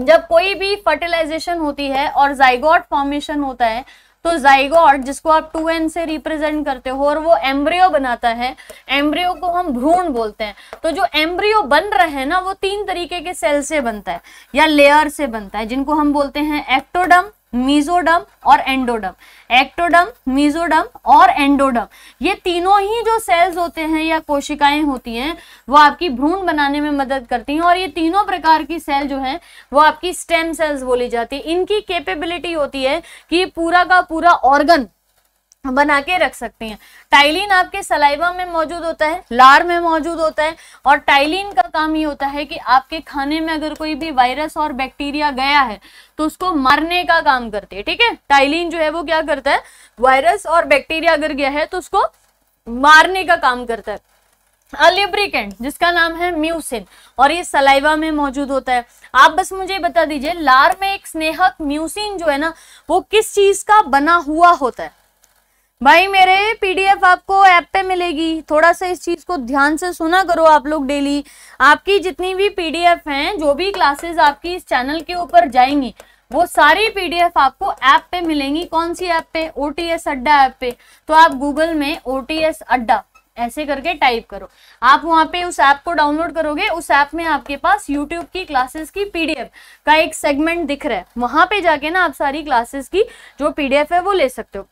जब कोई भी फर्टिलाइजेशन होती है और जाइगॉट फॉर्मेशन होता है तो जाइगोट जिसको आप टू एन से रिप्रेजेंट करते हो और वो एम्ब्रियो बनाता है एम्ब्रियो को हम भ्रूण बोलते हैं तो जो एम्ब्रियो बन रहे हैं ना वो तीन तरीके के सेल से बनता है या लेयर से बनता है जिनको हम बोलते हैं एक्टोडम मीजोडम और एंडोडम एक्टोडम मीजोडम और एंडोडम ये तीनों ही जो सेल्स होते हैं या कोशिकाएं होती हैं वो आपकी भ्रूण बनाने में मदद करती हैं और ये तीनों प्रकार की सेल जो है वो आपकी स्टेम सेल्स बोली जाती है इनकी कैपेबिलिटी होती है कि पूरा का पूरा ऑर्गन बना के रख सकते हैं टाइलिन आपके सलाइवा में मौजूद होता है लार में मौजूद होता है और टाइलिन का काम ये होता है कि आपके खाने में अगर कोई भी वायरस और बैक्टीरिया गया है तो उसको मारने का काम करते हैं ठीक है टाइलिन जो है वो क्या करता है वायरस और बैक्टीरिया अगर गया है तो उसको मारने का काम करता है अलिब्रिकेंट जिसका नाम है म्यूसिन और ये सलाइवा में मौजूद होता है आप बस मुझे बता दीजिए लार में एक स्नेहक म्यूसिन जो है ना वो किस चीज का बना हुआ होता है भाई मेरे पीडीएफ आपको ऐप पे मिलेगी थोड़ा सा इस चीज़ को ध्यान से सुना करो आप लोग डेली आपकी जितनी भी पीडीएफ हैं जो भी क्लासेस आपकी इस चैनल के ऊपर जाएंगी वो सारी पीडीएफ आपको ऐप पे मिलेंगी कौन सी ऐप पे O T S Adda app पे तो आप गूगल में ओ टी एस अड्डा ऐसे करके टाइप करो आप वहाँ पे उस ऐप को डाउनलोड करोगे उस ऐप में आपके पास यूट्यूब की क्लासेस की पीडीएफ का एक सेगमेंट दिख रहा है वहां पे जाके ना आप सारी क्लासेस की जो पीडीएफ है वो ले सकते हो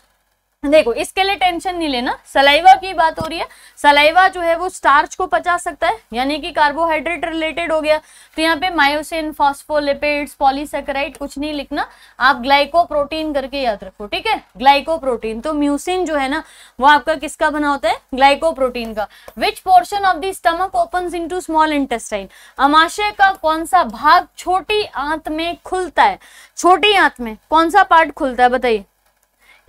देखो इसके लिए टेंशन नहीं लेना सलाइवा की बात हो रही है सलाइवा जो है वो स्टार्च को पचा सकता है यानी कि कार्बोहाइड्रेट रिलेटेड हो गया तो यहाँ पे मायोसिन फॉस्फोलिपिड्स पॉलीसेक्राइड कुछ नहीं लिखना आप ग्लाइको प्रोटीन करके याद रखो ठीक है ग्लाइको प्रोटीन तो म्यूसिन जो है ना वो आपका किसका बना होता है ग्लाइको प्रोटीन का which portion of the stomach open in small intestine अमाशय का कौन सा भाग छोटी आंत में खुलता है छोटी आंत में कौन सा पार्ट खुलता है बताइए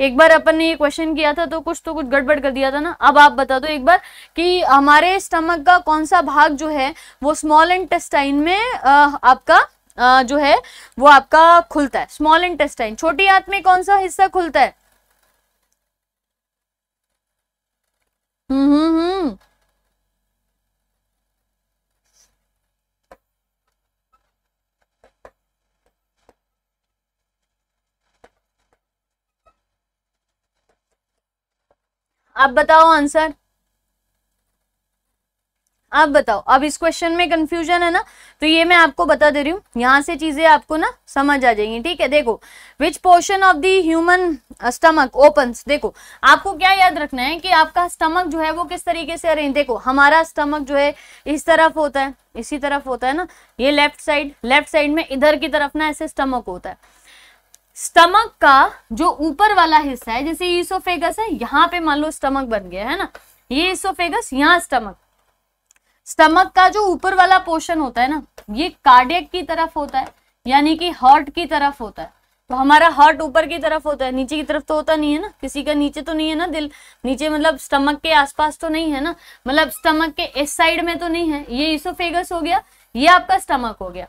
एक बार अपन ने ये क्वेश्चन किया था तो कुछ तो कुछ गड़बड़ कर दिया था ना अब आप बता दो एक बार कि हमारे स्टमक का कौन सा भाग जो है वो स्मॉल इंटेस्टाइन में आपका आ, जो है वो आपका खुलता है स्मॉल इंटेस्टाइन छोटी आंत में कौन सा हिस्सा खुलता है हम्म हम्म, हम्म। आप बताओ आंसर आप बताओ अब इस क्वेश्चन में कंफ्यूजन है ना तो ये मैं आपको बता दे रही हूँ यहाँ से चीजें आपको ना समझ आ जाएंगी ठीक है देखो which portion of the human stomach open देखो आपको क्या याद रखना है कि आपका स्टमक जो है वो किस तरीके से अरेंज देखो हमारा स्टमक जो है इस तरफ होता है इसी तरफ होता है ना ये लेफ्ट साइड लेफ्ट साइड में इधर की तरफ ना ऐसे स्टमक होता है स्टमक का जो ऊपर वाला हिस्सा है जैसे ईसोफेगस है यहाँ पे मान लो स्टमक बन गया है ना ये ईसोफेगस यहाँ स्टमक स्टमक का जो ऊपर वाला पोर्शन होता है ना ये कार्डियक की तरफ होता है यानी कि हार्ट की तरफ होता है तो हमारा हार्ट ऊपर की तरफ होता है नीचे की तरफ तो होता नहीं है ना किसी का नीचे तो नहीं है ना दिल नीचे मतलब स्टमक के आसपास तो नहीं है ना मतलब स्टमक के इस साइड में तो नहीं है ये ईसोफेगस हो गया ये आपका स्टमक हो गया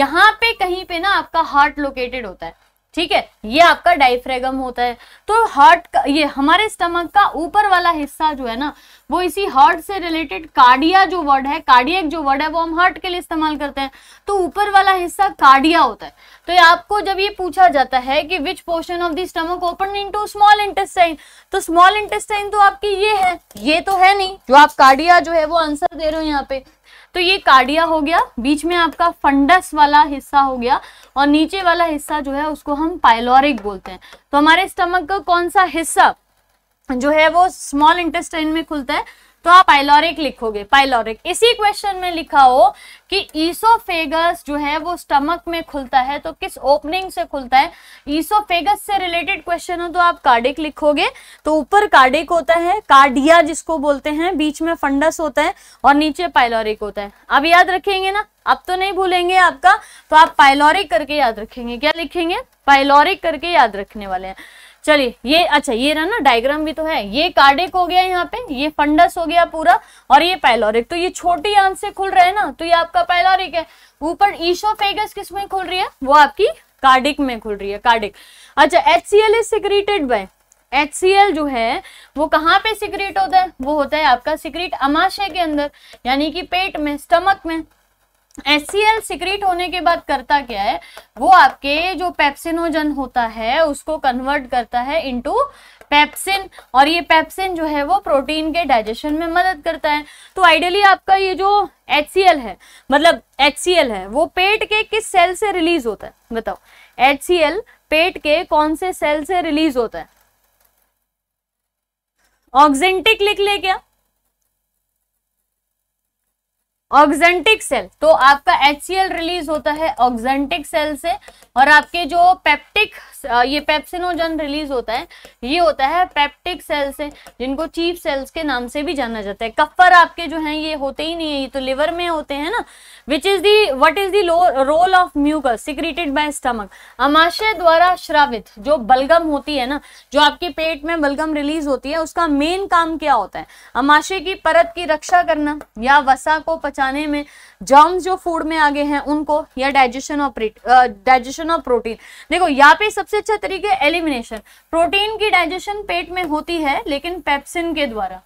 यहाँ पे कहीं पे ना आपका हार्ट लोकेटेड होता है ठीक है ये आपका डाइफ्रेगम होता है तो हार्ट का ये हमारे स्टमक का ऊपर वाला हिस्सा जो है ना वो इसी हार्ट से रिलेटेड कार्डिया जो वर्ड है कार्डियक जो वर्ड है वो हम हार्ट के लिए इस्तेमाल करते हैं तो ऊपर वाला हिस्सा कार्डिया होता है तो ये आपको जब ये पूछा जाता है कि which portion of the stomach open into small intestine तो स्मॉल इंटेस्टाइन तो आपकी ये है ये तो है नहीं जो आप कार्डिया जो है वो आंसर दे रहे हो यहाँ पे तो ये कार्डिया हो गया बीच में आपका फंडस वाला हिस्सा हो गया और नीचे वाला हिस्सा जो है उसको हम पाइलोरिक बोलते हैं तो हमारे स्टमक का कौन सा हिस्सा जो है वो स्मॉल इंटेस्टाइन में खुलता है तो आप पाइलोरिक लिखोगे पाइलोरिक इसी क्वेश्चन में लिखा हो कि ईसोफेगस जो है वो स्टमक में खुलता है तो किस ओपनिंग से खुलता है ईसोफेगस से रिलेटेड क्वेश्चन हो तो आप कार्डिक लिखोगे तो ऊपर कार्डिक होता है कार्डिया जिसको बोलते हैं बीच में फंडस होता है और नीचे पाइलोरिक होता है अब याद रखेंगे ना अब तो नहीं भूलेंगे आपका तो आप पाइलोरिक करके याद रखेंगे क्या लिखेंगे पाइलोरिक करके याद रखने वाले हैं चलिए ये अच्छा ये रहा ना डायग्राम भी तो है ये कार्डिक हो गया यहाँ पे ये फंडस हो गया पूरा और ये पैलोरिक तो ये छोटी आंत से खुल रहा है ना तो ये आपका पैलोरिक है ऊपर ईशोफेगस किस में खुल रही है वो आपकी कार्डिक में खुल रही है कार्डिक अच्छा H C L is secreted by H जो है वो कहाँ पे सिक्रेट होता है वो होता है आपका सिक्रेट अमाशय के अंदर यानी कि पेट में स्टमक में एच सीक्रेट होने के बाद करता क्या है वो आपके जो पेप्सिनोजन होता है उसको कन्वर्ट करता है इनटू पेप्सिन और ये पेप्सिन जो है वो प्रोटीन के डाइजेशन में मदद करता है तो आइडियली आपका ये जो एच है मतलब एच है वो पेट के किस सेल से रिलीज होता है बताओ एच पेट के कौन से सेल से रिलीज होता है ऑक्जेंटिक लिख ले क्या ऑक्जेंटिक सेल तो आपका एच रिलीज होता है ऑक्जेंटिक सेल से और आपके जो पेप्टिक ये पेप्सिनोजन रिलीज होता है ये होता है पेप्टिक सेल से जिनको चीफ सेल्स के नाम से भी जाना जाता है कफर आपके जो हैं ये होते ही नहीं है ये तो लिवर में होते हैं ना which is the what is the role of mucus secreted by stomach अमाशय द्वारा श्रावित जो बलगम होती है ना जो आपके पेट में बलगम रिलीज होती है उसका मेन काम क्या होता है अमाशय की परत की रक्षा करना या वसा को पच पचाने में जर्म्स जो फूड में आगे हैं उनको या digestion of digestion of protein देखो यहाँ पे सबसे अच्छा तरीके एलिमिनेशन प्रोटीन की डाइजेशन पेट में होती है लेकिन पेप्सिन के द्वारा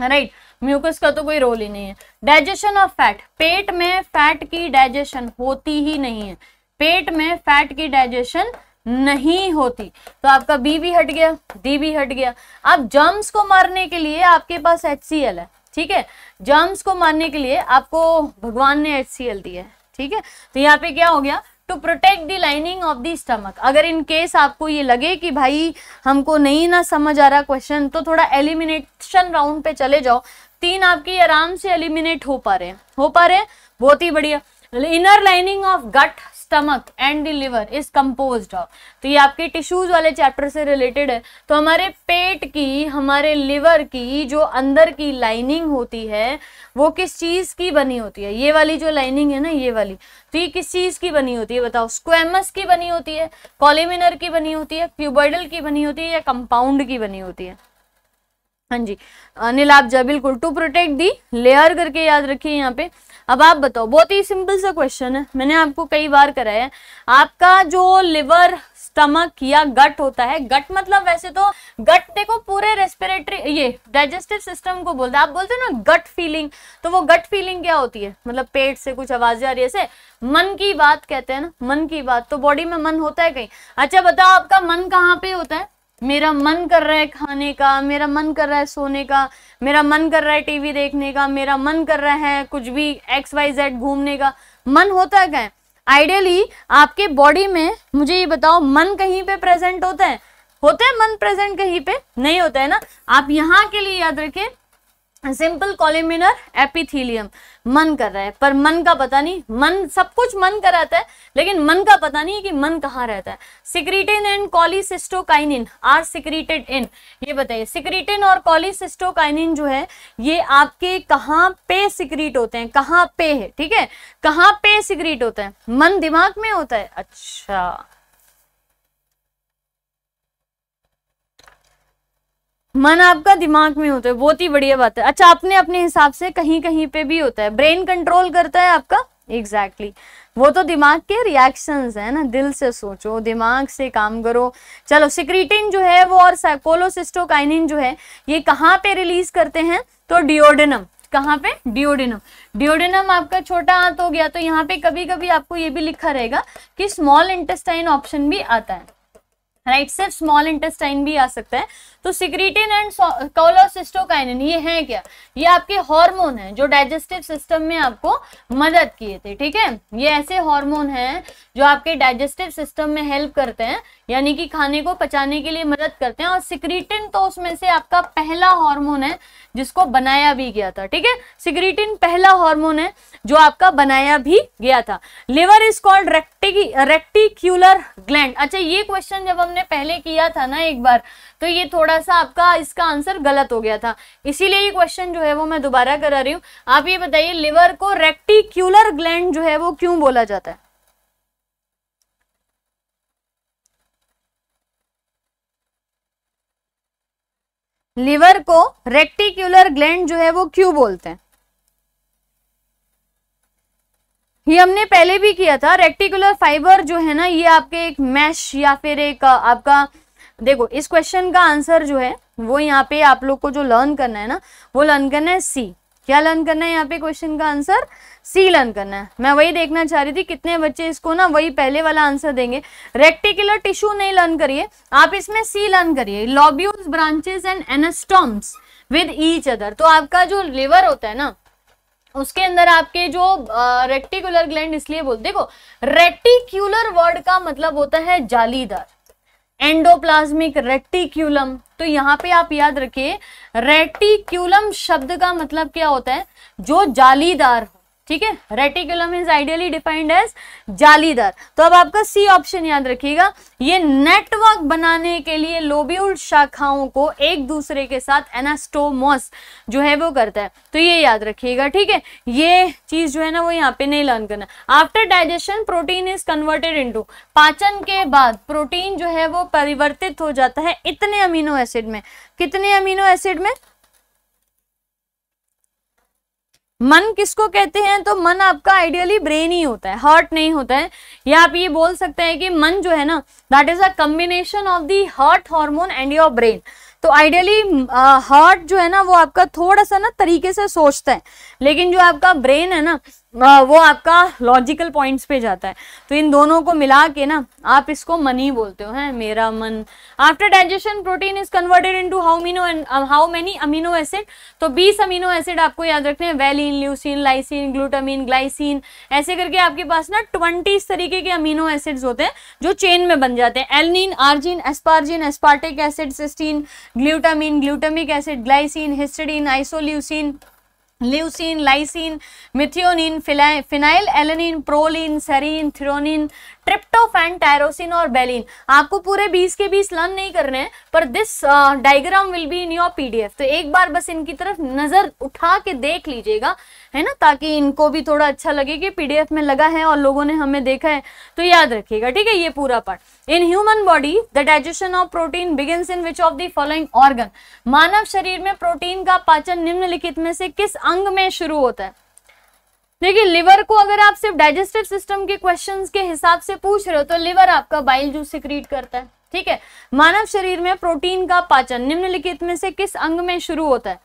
राइट right. म्यूकस का तो कोई रोल ही नहीं है डाइजेशन ऑफ फैट पेट में फैट की डाइजेशन होती ही नहीं है पेट में फैट की डाइजेशन नहीं होती तो आपका बी भी हट गया डी भी हट गया अब जर्म्स को मारने के लिए आपके पास एच है ठीक है जर्म्स को मारने के लिए आपको भगवान ने एच सी एल दिया है ठीक है तो यहाँ पे क्या हो गया to protect the lining of the stomach अगर इन केस आपको ये लगे कि भाई हमको नहीं ना समझ आ रहा क्वेश्चन तो थोड़ा एलिमिनेशन राउंड पे चले जाओ तीन आपकी आराम से एलिमिनेट हो पा रहे हैं हो पा रहे हैं बहुत ही बढ़िया inner lining of gut stomach and the liver is compose of तो ये आपके टिश्यूज वाले चैप्टर से रिलेटेड है तो हमारे पेट की हमारे लिवर की जो अंदर की लाइनिंग होती है वो किस चीज की बनी होती है ये वाली जो लाइनिंग है ना ये वाली तो ये किस चीज की बनी होती है बताओ स्क्वेमस की बनी होती है कॉलिमिनर की बनी होती है प्यूबर्डल की बनी होती है या कंपाउंड की बनी होती है हाँ जी अनिल आप जा बिल्कुल टू प्रोटेक्ट दी लेयर करके याद रखिए यहाँ पे अब आप बताओ बहुत ही सिंपल सा क्वेश्चन है मैंने आपको कई बार कराया है आपका जो लिवर स्टमक या गट होता है गट मतलब वैसे तो गट देखो पूरे रेस्पिरेटरी ये डाइजेस्टिव सिस्टम को बोलते हैं आप बोलते हो ना गट फीलिंग तो वो गट फीलिंग क्या होती है मतलब पेट से कुछ आवाजें आ रही है ऐसे मन की बात कहते हैं ना मन की बात तो बॉडी में मन होता है कहीं अच्छा बताओ आपका मन कहाँ पे होता है मेरा मन कर रहा है खाने का मेरा मन कर रहा है सोने का मेरा मन कर रहा है टीवी देखने का मेरा मन कर रहा है कुछ भी एक्स वाई जेड घूमने का मन होता है क्या आइडियली आपके बॉडी में मुझे ये बताओ मन कहीं पे प्रेजेंट होता है होता है मन प्रेजेंट कहीं पे नहीं होता है ना आप यहाँ के लिए याद रखें सिंपल कॉलिमिनर एपिथीलियम मन कर रहा है पर मन का पता नहीं मन सब कुछ मन का रहता है लेकिन मन का पता नहीं कि मन कहाँ रहता है secretin and cholecystokinin are secreted in ये बताइए सिक्रिटिन और कॉलीसिस्टोकाइनिन जो है ये आपके कहाँ पे सिक्रीट होते हैं कहाँ पे है ठीक है कहाँ पे सिक्रीट होता है मन दिमाग में होता है अच्छा मन आपका दिमाग में होता है बहुत ही बढ़िया बात है अच्छा अपने अपने हिसाब से कहीं कहीं पे भी होता है ब्रेन कंट्रोल करता है आपका एग्जैक्टली exactly. वो तो दिमाग के रिएक्शंस है ना दिल से सोचो दिमाग से काम करो चलो सिक्रीटिन जो है वो और साइकोलोसिस्टोकाइन जो है ये कहाँ पे रिलीज करते हैं तो डिओडेनम कहाँ पे डिओडेनम डिओडेनम आपका छोटा हाथ हो गया तो यहाँ पे कभी कभी आपको ये भी लिखा रहेगा कि स्मॉल इंटेस्टाइन ऑप्शन भी आता है राइट right? सिर्फ स्मॉल इंटेस्टाइन भी आ सकता है तो सिक्रीटिन एंड कोलोसिस्टोकाइन ये हैं क्या ये आपके हार्मोन हैं जो डाइजेस्टिव सिस्टम में आपको मदद किए थे ठीक है ये ऐसे हार्मोन हैं जो आपके डाइजेस्टिव सिस्टम में हेल्प करते हैं यानी कि खाने को पचाने के लिए मदद करते हैं और सिक्रीटिन तो उसमें से आपका पहला हार्मोन है जिसको बनाया भी गया था ठीक है सिक्रिटिन पहला हार्मोन है जो आपका बनाया भी गया था liver is called retic reticular gland अच्छा ये क्वेश्चन जब हमने पहले किया था ना एक बार तो ये थोड़ा सा आपका इसका आंसर गलत हो गया था इसीलिए ये क्वेश्चन जो है वो मैं दोबारा करा रही हूँ आप ये बताइए लिवर को रेक्टिक्यूलर ग्लैंड जो है वो क्यों बोला जाता है लिवर को रेक्टिक्यूलर ग्लैंड जो है वो क्यों बोलते हैं ये हमने पहले भी किया था रेक्टिकुलर फाइबर जो है ना ये आपके एक मैश या फिर एक आपका देखो इस क्वेश्चन का आंसर जो है वो यहाँ पे आप लोग को जो लर्न करना है ना वो लर्न करना है सी क्या लर्न करना है यहाँ पे क्वेश्चन का आंसर सी लर्न करना है मैं वही देखना चाह रही थी कितने बच्चे इसको ना वही पहले वाला आंसर देंगे रेक्टिकुलर टिश्यू नहीं लर्न करिए आप इसमें सी लर्न करिए lobule branches and anastomose with each other तो आपका जो लिवर होता है ना उसके अंदर आपके जो रेक्टिकुलर ग्लैंड इसलिए बोलते देखो रेक्टिक्यूलर वर्ड का मतलब होता है जालीदार एंडोप्लाज्मिक रेटिक्यूलम तो यहाँ पे आप याद रखिए रेटिक्यूलम शब्द का मतलब क्या होता है जो जालीदार ठीक है reticulum is ideally defined as जालीदार तो अब आपका सी ऑप्शन याद रखिएगा ये नेटवर्क बनाने के लिए लोब्यूल शाखाओं को एक दूसरे के साथ एनास्टोमोस जो है वो करता है तो ये याद रखिएगा ठीक है ये चीज जो है ना वो यहाँ पे नहीं लर्न करना after digestion protein is converted into पाचन के बाद प्रोटीन जो है वो परिवर्तित हो जाता है इतने अमीनो एसिड में कितने अमीनो एसिड में मन किसको कहते हैं तो मन आपका आइडियली ब्रेन ही होता है हर्ट नहीं होता है या आप ये बोल सकते हैं कि मन जो है ना दैट इज तो a combination of the heart hormone and your brain तो आइडियली हार्ट जो है ना वो आपका थोड़ा सा ना तरीके से सोचता है लेकिन जो आपका ब्रेन है ना वो आपका लॉजिकल पॉइंट्स पे जाता है तो इन दोनों को मिला के ना आप इसको मनी बोलते हो हैं मेरा मन after digestion protein is converted into how mino how many amino acid तो 20 अमीनो एसिड आपको याद रखने हैं valine leucine lysine glutamine glycine ऐसे करके आपके पास ना ट्वेंटी इस तरीके के अमीनो एसिड्स होते हैं जो चेन में बन जाते हैं alanine arginine asparagine aspartic acid cysteine glutamine glutamic acid glycine histidine isoleucine leucine lysine methionine phenylalanine proline serine threonine tryptophan tyrosine और बेलिन आपको पूरे बीस के बीस लर्न नहीं करने हैं पर this diagram will be in your PDF तो एक बार बस इनकी तरफ नजर उठा के देख लीजिएगा है ना ताकि इनको भी थोड़ा अच्छा लगे कि पीडीएफ में लगा है और लोगों ने हमें देखा है तो याद रखिएगा ठीक है ये पूरा part in human body the digestion of protein begin in which of the following organ मानव शरीर में प्रोटीन का पाचन निम्नलिखित में से किस अंग में शुरू होता है देखिए लिवर को अगर आप सिर्फ डाइजेस्टिव सिस्टम के क्वेश्चन के हिसाब से पूछ रहे हो तो लिवर आपका बाइल जूस सिक्रीट करता है ठीक है मानव शरीर में प्रोटीन का पाचन निम्नलिखित में से किस अंग में शुरू होता है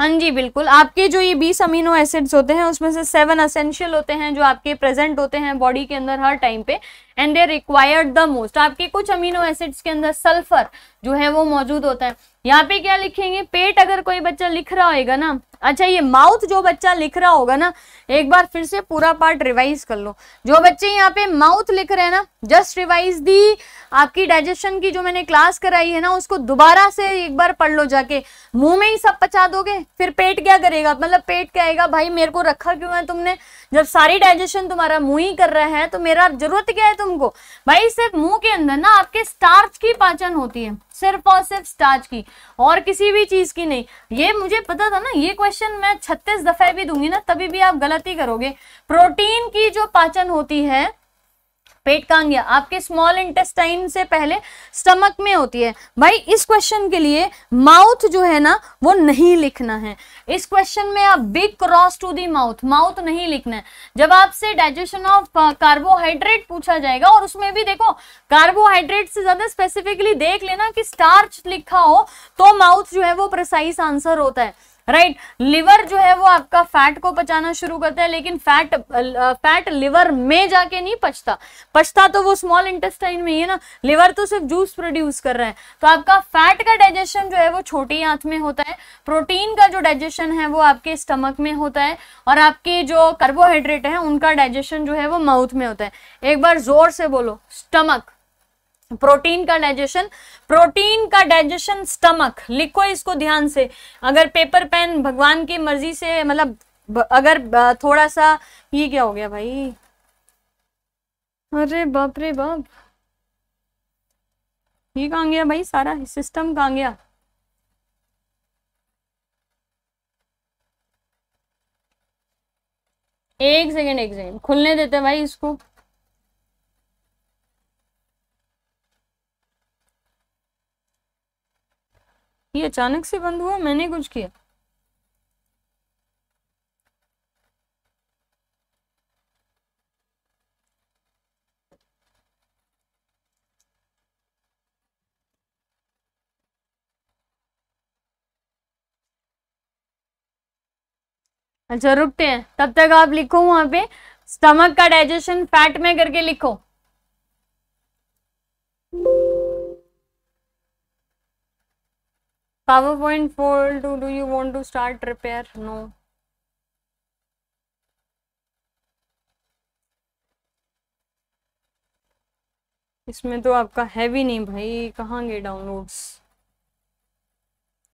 हाँ जी बिल्कुल आपके जो ये बीस अमीनो एसिड्स होते हैं उसमें से सेवन असेंशियल होते हैं जो आपके प्रेजेंट होते हैं बॉडी के अंदर हर टाइम पे and they required the most आपके कुछ अमीनो एसिड्स के अंदर सल्फर जो है वो मौजूद होता है यहाँ पे क्या लिखेंगे पेट अगर कोई बच्चा लिख रहा होगा ना अच्छा ये माउथ जो बच्चा लिख रहा होगा ना एक बार फिर से पूरा पार्ट रिवाइज कर लो जो बच्चे यहाँ पे माउथ लिख रहे हैं ना जस्ट रिवाइज दी आपकी डाइजेशन की जो मैंने क्लास कराई है ना उसको दोबारा से एक बार पढ़ लो जाके मुंह में ही सब पचा दोगे फिर पेट क्या करेगा मतलब पेट कहेगा भाई मेरे को रखा क्यों है तुमने जब सारी डाइजेशन तुम्हारा मुंह ही कर रहा है तो मेरा जरूरत क्या है तुमको भाई सिर्फ मुंह के अंदर ना आपके स्टार्च की पाचन होती है सिर्फ और सिर्फ स्टार्च की और किसी भी चीज की नहीं ये मुझे पता था ना ये क्वेश्चन मैं छत्तीस दफे भी दूंगी ना तभी भी आप गलती करोगे प्रोटीन की जो पाचन होती है पेट कांग आपके स्मॉल इंटेस्टाइन से पहले स्टमक में होती है भाई इस क्वेश्चन के लिए माउथ जो है ना वो नहीं लिखना है इस क्वेश्चन में आप big cross to the mouth mouth नहीं लिखना है जब आपसे डाइजेशन ऑफ कार्बोहाइड्रेट पूछा जाएगा और उसमें भी देखो कार्बोहाइड्रेट से ज्यादा स्पेसिफिकली देख लेना कि स्टार्च लिखा हो तो माउथ जो है वो प्रिसाइस आंसर होता है राइट right? लिवर जो है वो आपका फैट को पचाना शुरू करता है लेकिन फैट फैट लिवर में जाके नहीं पचता पचता तो वो स्मॉल इंटेस्टाइन में ही है ना लिवर तो सिर्फ जूस प्रोड्यूस कर रहा है तो आपका फैट का डाइजेशन जो है वो छोटी आंत में होता है प्रोटीन का जो डाइजेशन है वो आपके स्टमक में होता है और आपके जो कार्बोहाइड्रेट है उनका डाइजेशन जो है वो माउथ में होता है एक बार जोर से बोलो स्टमक प्रोटीन का डाइजेशन प्रोटीन का डाइजेशन स्टमक लिखो इसको ध्यान से अगर पेपर पेन भगवान की मर्जी से मतलब अगर थोड़ा सा ये क्या हो गया भाई अरे बाप रे बाप ये कहा गया भाई सारा सिस्टम कहाँ गया एक सेकेंड एक सेकेंड खुलने देते भाई इसको ये अचानक से बंद हुआ मैंने कुछ किया अच्छा रुकते हैं तब तक आप लिखो वहां पे स्टमक का डाइजेशन फैट में करके लिखो PowerPoint fold, do, do you want to start repair? No. इसमें तो आपका है भी नहीं भाई कहाँ गए डाउनलोड्स